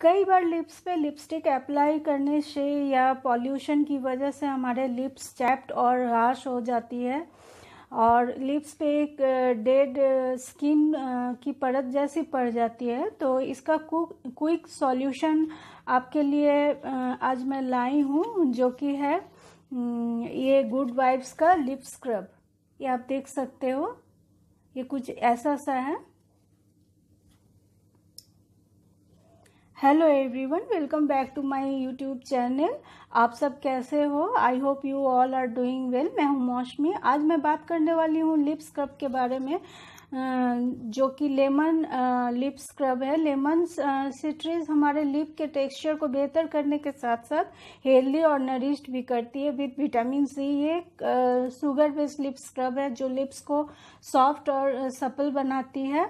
कई बार लिप्स पे लिपस्टिक अप्लाई करने से या पॉल्यूशन की वजह से हमारे लिप्स चैप्ट और हार्श हो जाती है और लिप्स पे एक डेड स्किन की परत जैसी पड़ जाती है तो इसका क्विक सॉल्यूशन आपके लिए आज मैं लाई हूँ जो कि है ये गुड वाइब्स का लिप स्क्रब ये आप देख सकते हो ये कुछ ऐसा सा है hello everyone welcome back to my YouTube channel आप सब कैसे हो I hope you all are doing well मैं हूं मौसमी आज मैं बात करने वाली हूं लिप स्क्रब के बारे में जो कि लेमन लिप स्क्रब है लेमन सिट्रीज हमारे लिप के टेक्सचर को बेहतर करने के साथ साथ हेल्दी और नरिश्ड भी करती है विथ विटामिन सी ये शुगर बेस्ड लिप स्क्रब है जो लिप्स को सॉफ्ट और सपल बनाती है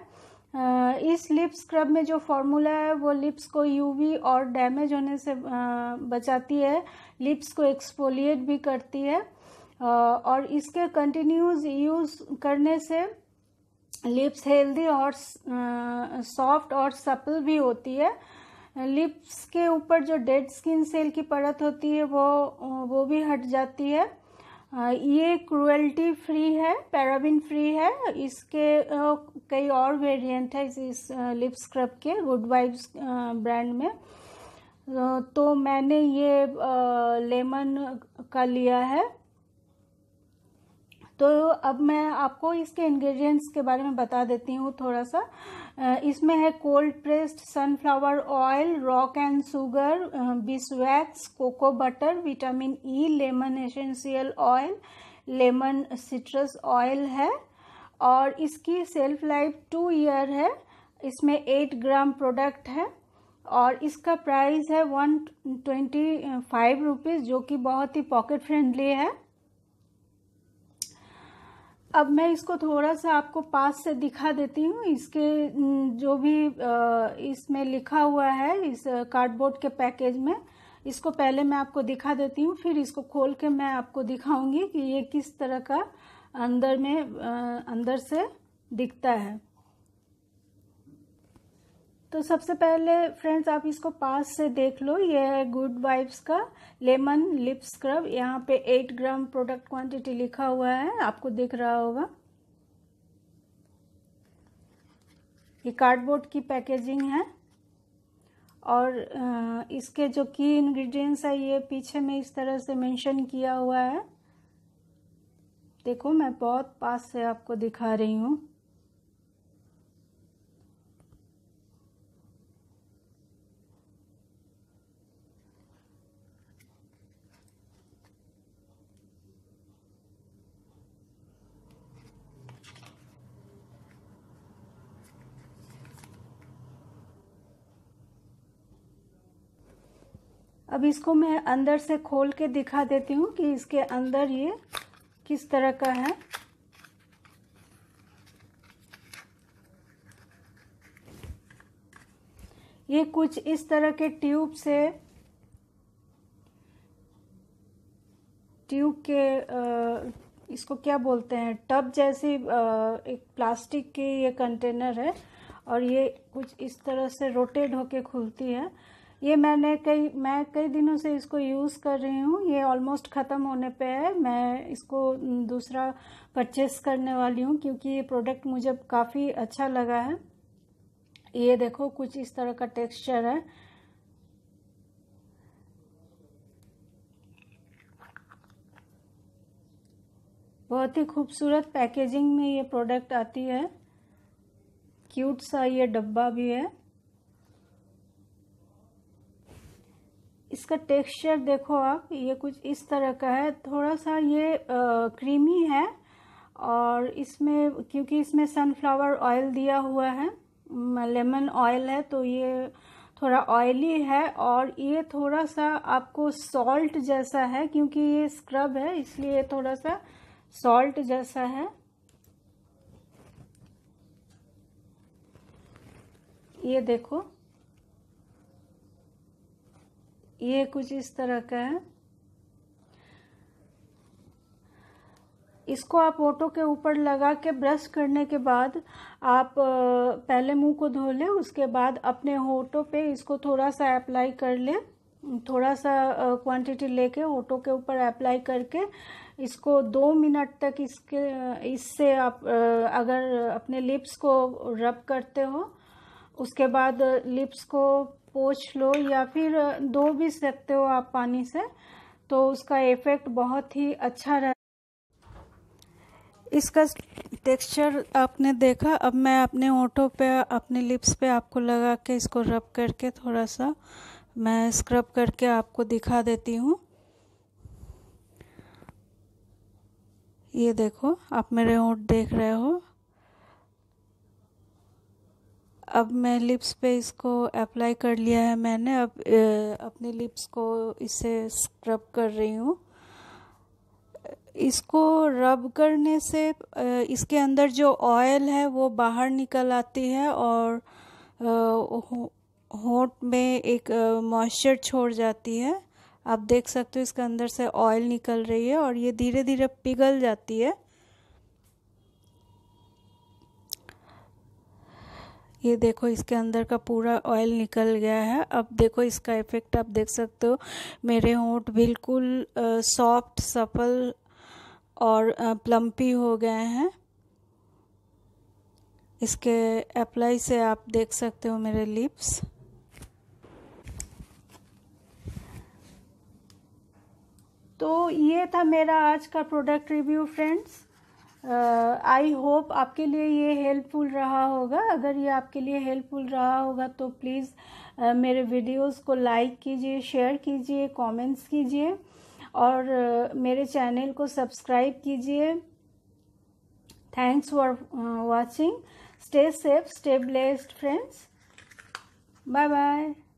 इस लिप स्क्रब में जो फॉर्मूला है वो लिप्स को यूवी और डैमेज होने से बचाती है लिप्स को एक्सपोलिएट भी करती है और इसके कंटिन्यूज यूज़ करने से लिप्स हेल्दी और सॉफ्ट और सपल भी होती है लिप्स के ऊपर जो डेड स्किन सेल की परत होती है वो वो भी हट जाती है ये क्रुएल्टी फ्री है पैराबिन फ्री है इसके कई और वेरिएंट है इस लिप स्क्रब के गुड वाइब्स ब्रांड में तो मैंने ये लेमन का लिया है तो अब मैं आपको इसके इंग्रेडिएंट्स के बारे में बता देती हूँ थोड़ा सा इसमें है cold pressed sunflower oil rock and sugar beeswax cocoa butter vitamin E lemon essential oil lemon citrus oil है और इसकी सेल्फ लाइफ टू ईयर है इसमें एट ग्राम प्रोडक्ट है और इसका प्राइस है वन ट्वेंटी फाइव रुपीज़ जो कि बहुत ही पॉकेट फ्रेंडली है अब मैं इसको थोड़ा सा आपको पास से दिखा देती हूँ इसके जो भी इसमें लिखा हुआ है इस कार्डबोर्ड के पैकेज में इसको पहले मैं आपको दिखा देती हूँ फिर इसको खोल के मैं आपको दिखाऊंगी कि ये किस तरह का अंदर में अंदर से दिखता है तो सबसे पहले फ्रेंड्स आप इसको पास से देख लो ये है गुड वाइब्स का लेमन लिप स्क्रब यहाँ पे एट ग्राम प्रोडक्ट क्वांटिटी लिखा हुआ है आपको दिख रहा होगा ये कार्डबोर्ड की पैकेजिंग है और इसके जो की इंग्रेडिएंट्स है ये पीछे में इस तरह से मेंशन किया हुआ है देखो मैं बहुत पास से आपको दिखा रही हूँ अब इसको मैं अंदर से खोल के दिखा देती हूँ कि इसके अंदर ये किस तरह का है ये कुछ इस तरह के ट्यूब से ट्यूब के इसको क्या बोलते हैं टब जैसी एक प्लास्टिक की ये कंटेनर है और ये कुछ इस तरह से रोटेट होके खुलती है ये मैंने कई मैं कई दिनों से इसको यूज़ कर रही हूँ ये ऑलमोस्ट ख़त्म होने पे है मैं इसको दूसरा परचेस करने वाली हूँ क्योंकि ये प्रोडक्ट मुझे काफ़ी अच्छा लगा है ये देखो कुछ इस तरह का टेक्सचर है बहुत ही खूबसूरत पैकेजिंग में ये प्रोडक्ट आती है क्यूट सा ये डब्बा भी है इसका टेक्सचर देखो आप ये कुछ इस तरह का है थोड़ा सा ये आ, क्रीमी है और इसमें क्योंकि इसमें सनफ्लावर ऑयल दिया हुआ है लेमन ऑयल है तो ये थोड़ा ऑयली है और ये थोड़ा सा आपको सॉल्ट जैसा है क्योंकि ये स्क्रब है इसलिए ये थोड़ा सा सॉल्ट जैसा है ये देखो ये कुछ इस तरह का है इसको आप ऑटो के ऊपर लगा के ब्रश करने के बाद आप पहले मुंह को धो लें उसके बाद अपने होटो पे इसको थोड़ा सा अप्लाई कर ले थोड़ा सा क्वांटिटी लेके ओटो के ऊपर अप्लाई करके इसको दो मिनट तक इसके इससे आप अगर अपने लिप्स को रब करते हो उसके बाद लिप्स को पोछ लो या फिर दो भी सकते हो आप पानी से तो उसका इफ़ेक्ट बहुत ही अच्छा रहता इसका टेक्सचर आपने देखा अब मैं अपने ओठों पे अपने लिप्स पे आपको लगा के इसको रब करके थोड़ा सा मैं स्क्रब करके आपको दिखा देती हूँ ये देखो आप मेरे होठ देख रहे हो अब मैं लिप्स पे इसको अप्लाई कर लिया है मैंने अब अपने लिप्स को इसे स्क्रब कर रही हूँ इसको रब करने से इसके अंदर जो ऑयल है वो बाहर निकल आती है और होंठ में एक मॉइस्चर छोड़ जाती है आप देख सकते हो इसके अंदर से ऑयल निकल रही है और ये धीरे धीरे पिघल जाती है ये देखो इसके अंदर का पूरा ऑयल निकल गया है अब देखो इसका इफ़ेक्ट आप देख सकते हो मेरे होंठ बिल्कुल सॉफ्ट सफल और प्लम्पी हो गए हैं इसके अप्लाई से आप देख सकते हो मेरे लिप्स तो ये था मेरा आज का product review friends I uh, hope आपके लिए ये हेल्पफुल रहा होगा अगर ये आपके लिए हेल्पफुल रहा होगा तो प्लीज़ uh, मेरे वीडियोस को लाइक कीजिए शेयर कीजिए कमेंट्स कीजिए और uh, मेरे चैनल को सब्सक्राइब कीजिए thanks for watching stay safe stay blessed friends bye bye